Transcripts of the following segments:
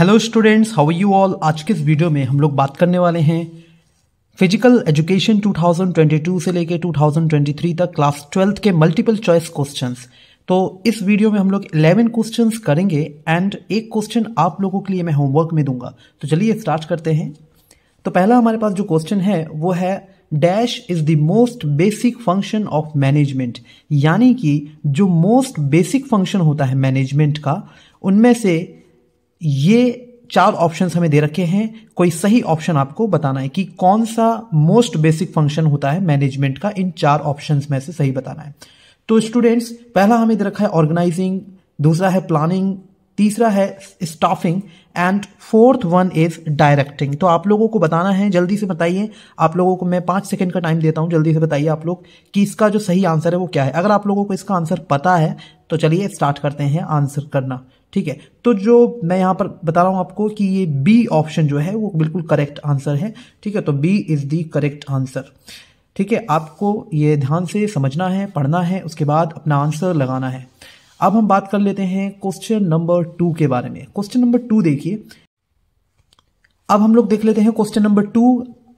Hello students how you all आज के इस वीडियो में हम लोग बात करने वाले हैं फिजिकल एजुकेशन 2022 से लेकर 2023 तक क्लास ट्वेल्थ के मल्टीपल चॉइस क्वेश्चंस तो इस वीडियो में हम लोग 11 क्वेश्चंस करेंगे एंड एक क्वेश्चन आप लोगों के लिए मैं होमवर्क में दूंगा तो चलिए स्टार्ट करते हैं तो पहला हमारे पास जो क्वेश्चन है वो है dash is the most basic function of management यानी कि जो मोस्ट बेसिक फंक्शन होता है मैनेजमेंट का उनमें से ये चार ऑप्शंस हमें दे रखे हैं कोई सही ऑप्शन आपको बताना है कि कौन सा मोस्ट बेसिक फंक्शन होता है मैनेजमेंट का इन चार ऑप्शंस में से सही बताना है तो स्टूडेंट्स पहला हमें दे रखा है ऑर्गेनाइजिंग दूसरा है प्लानिंग तीसरा है staffing and fourth one is directing तो आप लोगों को बताना है जल्दी से बताइए आप लोगों को मैं पांच सेकंड का टाइम देता हूँ जल्दी से बताइए आप लोग कि इसका जो सही आंसर है वो क्या है अगर आप लोगों को इसका आंसर पता है तो चलिए स्टार्ट करते हैं आंसर करना ठीक है तो जो मैं यहां पर बता रहा हूं आपको कि ये बी ऑप्शन जो है वो बिल्कुल करेक्ट आंसर है ठीक है तो B is the correct answer ठीक है आपको ये ध्यान से समझना है पढ़ना है उसके बाद अपना आंसर लगाना है अब हम बात कर लेते हैं क्वेश्चन नंबर टू के बारे में क्वेश्चन नंबर टू देखिए अब हम लोग देख लेते हैं question number two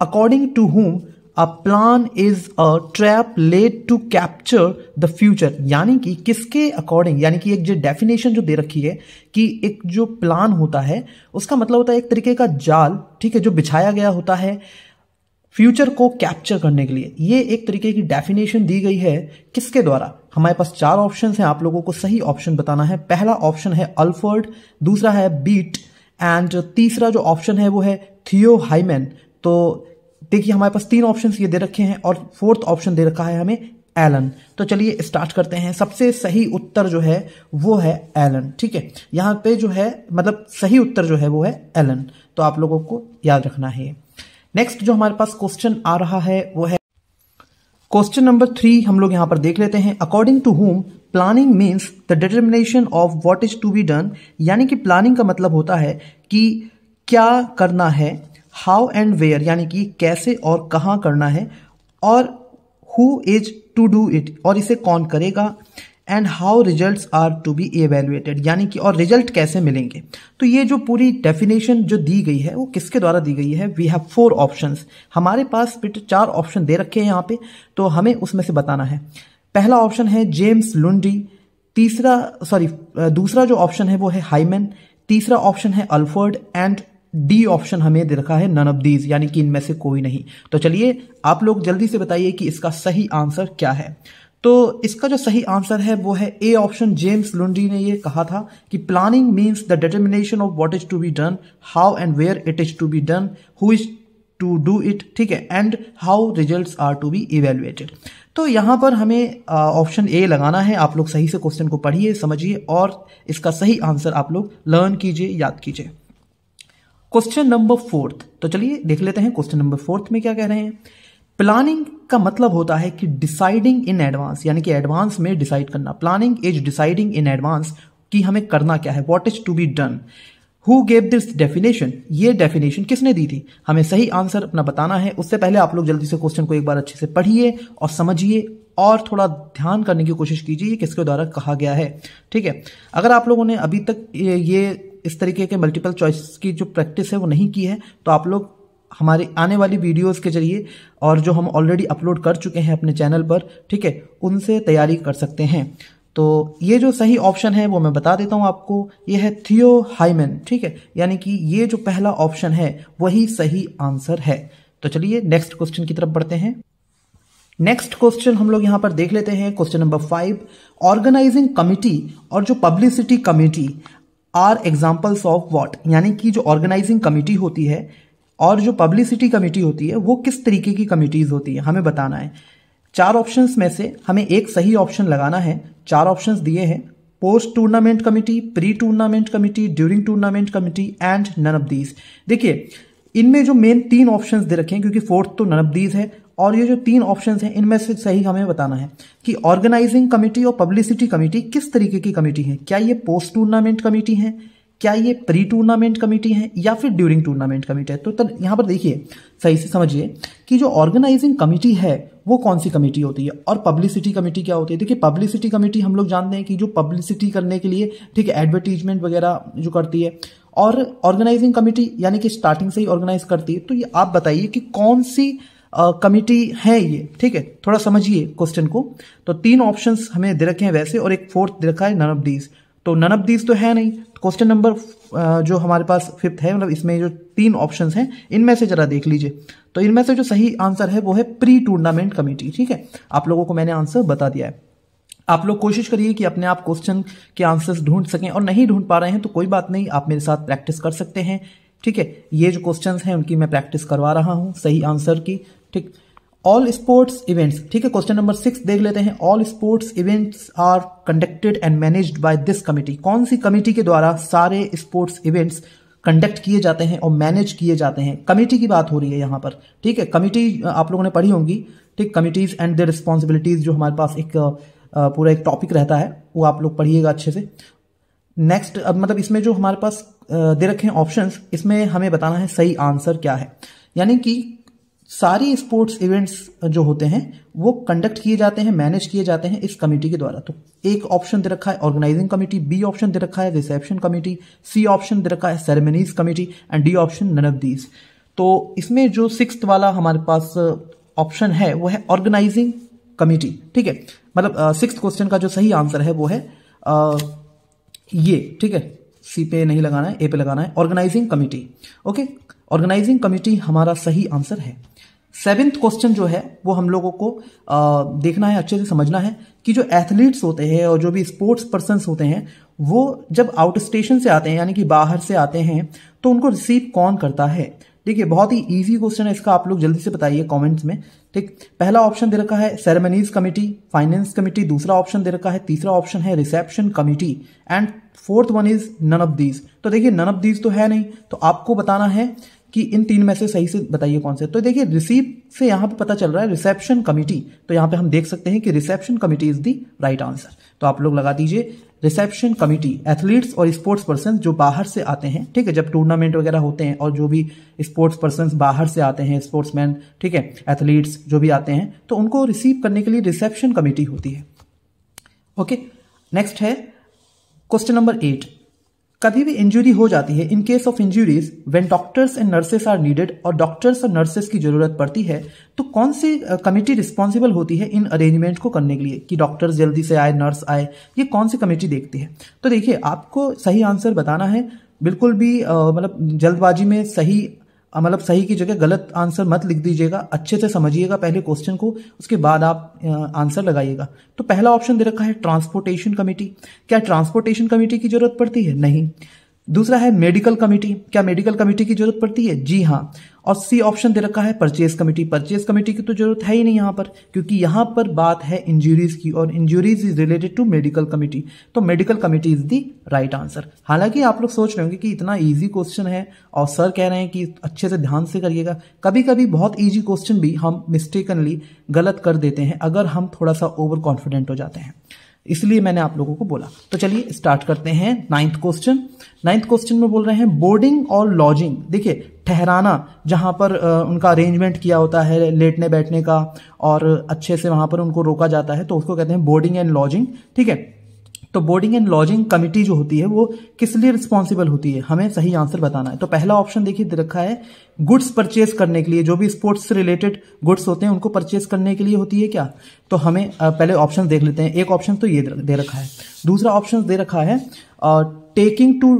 according to home a plan is a trap laid to capture the future यानी कि किसके अकॉर्डिंग यानी कि एक जो डेफिनेशन जो दे रखी है कि एक जो प्लान होता है उसका मतलब होता है एक तरीके का जाल ठीक है जो बिछाया गया होता है फ्यूचर को कैप्चर करने के लिए ये एक तरीके की डेफिनेशन दी गई है किसके द्वारा हमारे पास चार ऑप्शन हैं आप लोगों को सही ऑप्शन बताना है पहला ऑप्शन है अल्फर्ड दूसरा है बीट एंड तीसरा जो ऑप्शन है वो है थियो हाईमैन तो देखिए हमारे पास तीन ऑप्शन ये दे रखे हैं और फोर्थ ऑप्शन दे रखा है हमें एलन तो चलिए स्टार्ट करते हैं सबसे सही उत्तर जो है वो है एलन ठीक है यहाँ पे जो है मतलब सही उत्तर जो है वो है एलन तो आप लोगों को याद रखना है नेक्स्ट जो हमारे पास क्वेश्चन आ रहा है वो है क्वेश्चन नंबर थ्री हम लोग यहाँ पर देख लेते हैं according to home planning means the determination of what is to be done यानी कि प्लानिंग का मतलब होता है कि क्या करना है हाउ एंड वेयर यानी कि कैसे और कहाँ करना है और who is to do it और इसे कौन करेगा and how result are to be evaluated यानी कि और रिजल्ट कैसे मिलेंगे तो ये जो पूरी डेफिनेशन जो दी गई है वो किसके द्वारा दी गई है वी हैव फोर ऑप्शन हमारे पास पिट चार ऑप्शन दे रखे हैं यहाँ पे तो हमें उसमें से बताना है पहला ऑप्शन है जेम्स लुंडी तीसरा सॉरी दूसरा जो ऑप्शन है वो है हाईमैन तीसरा ऑप्शन है अल्फर्ड एंड डी ऑप्शन हमें दे रखा है नन ऑफ दीज यानी कि इनमें से कोई नहीं तो चलिए आप लोग जल्दी से बताइए कि इसका सही आंसर क्या है तो इसका जो सही आंसर है वो है ए ऑप्शन जेम्स लुंडी ने ये कहा था कि planning means the determination of what is to be done how and where it is to be done who is to do it ठीक है and how result are to be evaluated तो यहाँ पर हमें ऑप्शन ए लगाना है आप लोग सही से क्वेश्चन को पढ़िए समझिए और इसका सही आंसर आप लोग लर्न कीजिए याद कीजिए क्वेश्चन नंबर फोर्थ तो चलिए देख लेते हैं क्वेश्चन नंबर फोर्थ में क्या कह रहे हैं प्लानिंग का मतलब होता है कि डिसाइडिंग इन एडवांस यानी कि एडवांस में डिसाइड करना planning is deciding in advance कि हमें करना क्या है what is to be done who gave this definition ये डेफिनेशन किसने दी थी हमें सही आंसर अपना बताना है उससे पहले आप लोग जल्दी से क्वेश्चन को एक बार अच्छे से पढ़िए और समझिए और थोड़ा ध्यान करने की कोशिश कीजिए ये किसके द्वारा कहा गया है ठीक है अगर आप लोगों ने अभी तक ये इस तरीके के मल्टीपल चॉइस की जो प्रैक्टिस है वो नहीं की है तो आप लोग हमारे आने वाली वीडियोस के जरिए और जो हम ऑलरेडी अपलोड कर चुके हैं अपने चैनल पर ठीक है उनसे तैयारी कर सकते हैं तो ये जो सही ऑप्शन है वो मैं बता देता हूँ आपको ये है थियो हाईमेन ठीक है यानी कि ये जो पहला ऑप्शन है वही सही आंसर है तो चलिए नेक्स्ट क्वेश्चन की तरफ बढ़ते हैं नेक्स्ट क्वेश्चन हम लोग यहाँ पर देख लेते हैं question number five organising committee और जो publicity committee are examples of what यानी कि जो ऑर्गेनाइजिंग कमिटी होती है और जो पब्लिसिटी कमेटी होती है वो किस तरीके की कमिटीज होती है हमें बताना है चार ऑप्शंस में से हमें एक सही ऑप्शन लगाना है चार ऑप्शंस दिए हैं post tournament committee pre tournament committee during tournament committee and none of these देखिए इनमें जो मेन तीन ऑप्शंस दे रखे हैं क्योंकि फोर्थ तो नन ऑफ दीज है और ये जो तीन ऑप्शन हैं इनमें से सही हमें बताना है कि ऑर्गेनाइजिंग कमेटी और पब्लिसिटी कमेटी किस तरीके की कमेटी है क्या ये पोस्ट टूर्नामेंट कमेटी है क्या ये प्री टूर्नामेंट कमेटी है या फिर ड्यूरिंग टूर्नामेंट कमेटी है तो तब यहाँ पर देखिए सही से समझिए कि जो ऑर्गेनाइजिंग कमेटी है वो कौन सी कमेटी होती है और पब्लिसिटी कमेटी क्या होती है देखिए पब्लिसिटी कमेटी हम लोग जानते हैं कि जो पब्लिसिटी करने के लिए ठीक है एडवर्टीजमेंट वगैरह जो करती है और ऑर्गेनाइजिंग कमेटी यानी कि स्टार्टिंग से ही ऑर्गेनाइज करती है तो ये आप बताइए कि कौन सी कमिटी है ये ठीक है थोड़ा समझिए क्वेश्चन को तो तीन ऑप्शन हमें दे रखे हैं वैसे और एक फोर्थ दे रखा है नन ऑफ दीज तो नन ऑफ दीज तो है नहीं क्वेश्चन नंबर जो हमारे पास फिफ्थ है मतलब इसमें जो तीन ऑप्शन हैं इनमें से जरा देख लीजिए तो इनमें से जो सही आंसर है वो है प्री टूर्नामेंट कमेटी ठीक है आप लोगों को मैंने आंसर बता दिया है आप लोग कोशिश करिए कि अपने आप क्वेश्चन के आंसर्स ढूंढ सकें और नहीं ढूंढ पा रहे हैं तो कोई बात नहीं आप मेरे साथ प्रैक्टिस कर सकते हैं ठीक है ये जो क्वेश्चन हैं उनकी मैं प्रैक्टिस करवा रहा हूँ सही आंसर की ठीक ऑल स्पोर्ट्स इवेंट्स ठीक है क्वेश्चन नंबर सिक्स देख लेते हैं all sports events are conducted and managed by this committee कौन सी कमेटी के द्वारा सारे स्पोर्ट्स इवेंट्स कंडक्ट किए जाते हैं और मैनेज किए जाते हैं कमेटी की बात हो रही है यहां पर ठीक है कमेटी आप लोगों ने पढ़ी होंगी ठीक कमिटीज एंड द रिस्पॉन्सिबिलिटीज जो हमारे पास एक पूरा एक टॉपिक रहता है वो आप लोग पढ़िएगा अच्छे से नेक्स्ट अब मतलब इसमें जो हमारे पास दे रखे हैं ऑप्शंस इसमें हमें बताना है सही आंसर क्या है यानी कि सारी स्पोर्ट्स इवेंट्स जो होते हैं वो कंडक्ट किए जाते हैं मैनेज किए जाते हैं इस कमेटी के द्वारा तो एक ऑप्शन दे रखा है ऑर्गेनाइजिंग कमेटी बी ऑप्शन दे रखा है रिसेप्शन कमेटी सी ऑप्शन दे रखा है ceremonies committee and D option none of these तो इसमें जो सिक्स वाला हमारे पास ऑप्शन uh, है वो है ऑर्गेनाइजिंग कमेटी ठीक है मतलब सिक्स uh, क्वेश्चन का जो सही आंसर है वो है आ, uh, ये ठीक है सी पे नहीं लगाना है ए पे लगाना है organising committee okay organising committee हमारा सही आंसर है सेवेंथ क्वेश्चन जो है वो हम लोगों को आ, देखना है अच्छे से समझना है कि जो एथलीट्स होते हैं और जो भी स्पोर्ट्स पर्सन होते हैं वो जब आउट स्टेशन से आते हैं यानी कि बाहर से आते हैं तो उनको रिसीव कौन करता है देखिए बहुत ही इजी क्वेश्चन है इसका आप लोग जल्दी से बताइए कमेंट्स में ठीक पहला ऑप्शन दे रखा है सेरेमनीज कमेटी फाइनेंस कमेटी दूसरा ऑप्शन दे रखा है तीसरा ऑप्शन है reception committee and fourth one is none of these तो देखिए नन ऑफ दीज तो है नहीं तो आपको बताना है कि इन तीन में से सही से बताइए कौन से तो देखिए रिसीव से यहां पे पता चल रहा है रिसेप्शन कमिटी तो यहां पे हम देख सकते हैं कि reception committee is the right answer तो आप लोग लगा दीजिए रिसेप्शन कमिटी एथलीट्स और स्पोर्ट्स पर्सन जो बाहर से आते हैं ठीक है जब टूर्नामेंट वगैरह होते हैं और जो भी स्पोर्ट्स पर्सन बाहर से आते हैं स्पोर्ट्समैन ठीक है एथलीट्स जो भी आते हैं तो उनको रिसीव करने के लिए रिसेप्शन कमेटी होती है ओके नेक्स्ट है क्वेश्चन नंबर एट कभी भी इंजरी हो जाती है in case of injuries when doctors and nurses are needed और डॉक्टर्स और नर्सेस की जरूरत पड़ती है तो कौन सी कमेटी रिस्पॉन्सिबल होती है इन अरेंजमेंट को करने के लिए कि डॉक्टर्स जल्दी से आए नर्स आए ये कौन सी कमेटी देखती है तो देखिए आपको सही आंसर बताना है बिल्कुल भी मतलब जल्दबाजी में सही मतलब सही की जगह गलत आंसर मत लिख दीजिएगा अच्छे से समझिएगा पहले क्वेश्चन को उसके बाद आप आंसर लगाइएगा तो पहला ऑप्शन दे रखा है ट्रांसपोर्टेशन कमेटी क्या ट्रांसपोर्टेशन कमेटी की जरूरत पड़ती है नहीं दूसरा है मेडिकल कमेटी क्या मेडिकल कमेटी की जरूरत पड़ती है जी हाँ और सी ऑप्शन दे रखा है परचेज कमेटी परचेज कमेटी की तो जरूरत है ही नहीं यहाँ पर क्योंकि यहाँ पर बात है इंजुरीज की और injuries is related to medical committee तो medical committee is the right answer हालांकि आप लोग सोच रहे होंगे कि इतना ईजी क्वेश्चन है और सर कह रहे हैं कि अच्छे से ध्यान से करिएगा कभी कभी बहुत ईजी क्वेश्चन भी हम मिस्टेकनली गलत कर देते हैं अगर हम थोड़ा सा ओवर कॉन्फिडेंट हो जाते हैं इसलिए मैंने आप लोगों को बोला तो चलिए स्टार्ट करते हैं नाइन्थ क्वेश्चन नाइन्थ क्वेश्चन में बोल रहे हैं बोर्डिंग और लॉजिंग देखिए ठहराना जहां पर उनका अरेंजमेंट किया होता है लेटने बैठने का और अच्छे से वहां पर उनको रोका जाता है तो उसको कहते हैं बोर्डिंग एंड लॉजिंग ठीक है तो बोर्डिंग एंड लॉजिंग कमिटी जो होती है वो किस लिए रिस्पॉन्सिबल होती है हमें सही आंसर बताना है तो पहला ऑप्शन देखिए दे रखा है गुड्स परचेज करने के लिए जो भी स्पोर्ट्स से रिलेटेड गुड्स होते हैं उनको परचेज करने के लिए होती है क्या तो हमें पहले ऑप्शन देख लेते हैं एक ऑप्शन तो ये दे रखा है दूसरा ऑप्शन दे रखा है taking to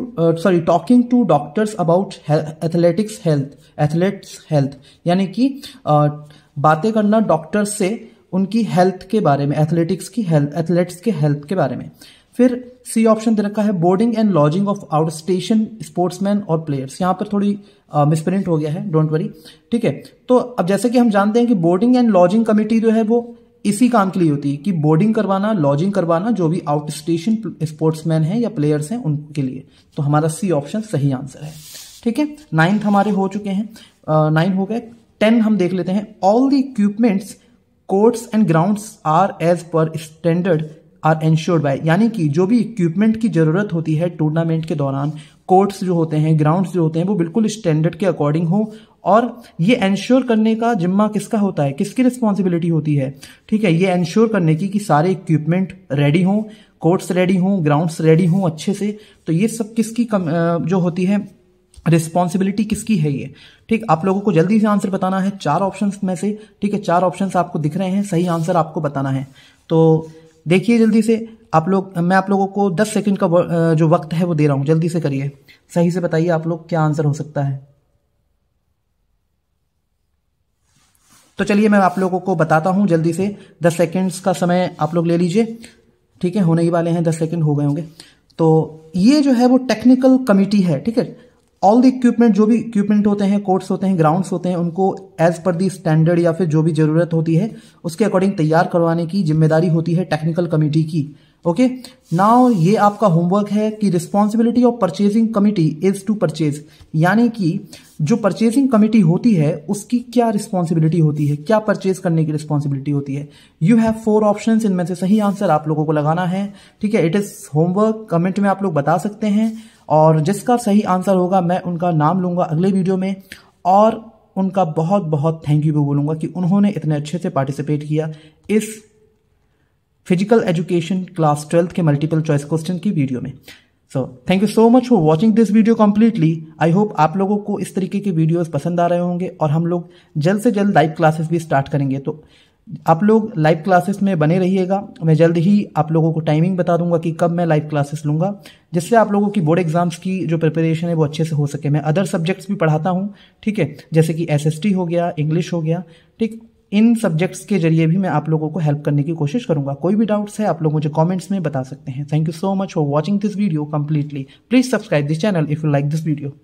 sorry talking to doctors about athletics health athletes health यानी कि बातें करना डॉक्टर्स से उनकी हेल्थ के बारे में एथलेटिक्स की हेल्थ एथलेट्स के हेल्थ के बारे में फिर सी ऑप्शन दे रखा है boarding and lodging of out station sportsman और प्लेयर्स यहाँ पर थोड़ी मिसप्रिंट हो गया है डोंट वरी ठीक है तो अब जैसे कि हम जानते हैं कि बोर्डिंग एंड लॉजिंग कमेटी जो है वो इसी काम के लिए होती है कि बोर्डिंग करवाना लॉजिंग करवाना जो भी आउट स्टेशन स्पोर्ट्समैन है या प्लेयर्स हैं उनके लिए तो हमारा सी ऑप्शन सही आंसर है ठीक है नाइन्थ हमारे हो चुके हैं नाइन हो गए टेन हम देख लेते हैं all the equipments courts and grounds are as per standard are ensured by यानी कि जो भी इक्विपमेंट की जरूरत होती है टूर्नामेंट के दौरान कोर्ट्स जो होते हैं ग्राउंड्स जो होते हैं वो बिल्कुल स्टैंडर्ड के अकॉर्डिंग हो और ये एंश्योर करने का जिम्मा किसका होता है किसकी रिस्पॉन्सिबिलिटी होती है ठीक है ये एंश्योर करने की कि सारे इक्विपमेंट रेडी हों कोर्ट्स रेडी हों ग्राउंड्स रेडी हों अच्छे से तो ये सब किसकी कम, जो होती है रिस्पॉन्सिबिलिटी किसकी है ये ठीक आप लोगों को जल्दी से आंसर बताना है चार ऑप्शंस में से ठीक है चार ऑप्शंस आपको दिख रहे हैं सही आंसर आपको बताना है तो देखिए जल्दी से आप लोग मैं आप लोगों को दस सेकेंड का जो वक्त है वो दे रहा हूँ जल्दी से करिए सही से बताइए आप लोग क्या आंसर हो सकता है तो चलिए मैं आप लोगों को बताता हूँ जल्दी से दस सेकंड्स का समय आप लोग ले लीजिए ठीक है होने ही वाले हैं दस सेकेंड हो गए होंगे तो ये जो है वो टेक्निकल कमिटी है ठीक है ऑल द इक्विपमेंट जो भी इक्विपमेंट होते हैं कोर्ट्स होते हैं ग्राउंड्स होते हैं उनको एज पर दी स्टैंडर्ड या फिर जो भी जरूरत होती है उसके अकॉर्डिंग तैयार करवाने की जिम्मेदारी होती है टेक्निकल कमेटी की ओके okay? नाउ ये आपका होमवर्क है कि responsibility of purchasing committee is to purchase यानी कि जो परचेजिंग कमिटी होती है उसकी क्या रिस्पॉन्सिबिलिटी होती है क्या परचेज करने की रिस्पॉन्सिबिलिटी होती है यू हैव फोर ऑप्शन इनमें से सही आंसर आप लोगों को लगाना है ठीक है इट इज होमवर्क कमेंट में आप लोग बता सकते हैं और जिसका सही आंसर होगा मैं उनका नाम लूँगा अगले वीडियो में और उनका बहुत बहुत थैंक यू भी बोलूँगा कि उन्होंने इतने अच्छे से पार्टिसिपेट किया इस फिजिकल एजुकेशन क्लास ट्वेल्थ के मल्टीपल चॉइस क्वेश्चन की वीडियो में so thank you so much for watching this video completely I hope आप लोगों को इस तरीके के वीडियोज पसंद आ रहे होंगे और हम लोग जल्द से जल्द लाइव क्लासेस भी स्टार्ट करेंगे तो आप लोग लाइव क्लासेस में बने रहिएगा मैं जल्द ही आप लोगों को टाइमिंग बता दूंगा कि कब मैं लाइव क्लासेस लूंगा जिससे आप लोगों की बोर्ड एग्जाम्स की जो प्रिपरेशन है वो अच्छे से हो सके मैं अदर सब्जेक्ट्स भी पढ़ाता हूँ ठीक है जैसे कि एस हो गया इंग्लिश हो गया ठीक इन सब्जेक्ट्स के जरिए भी मैं आप लोगों को हेल्प करने की कोशिश करूंगा कोई भी डाउट्स है आप लोग मुझे कॉमेंट्स में बता सकते हैं thank you so much for watching this video completely please subscribe this channel if you like this video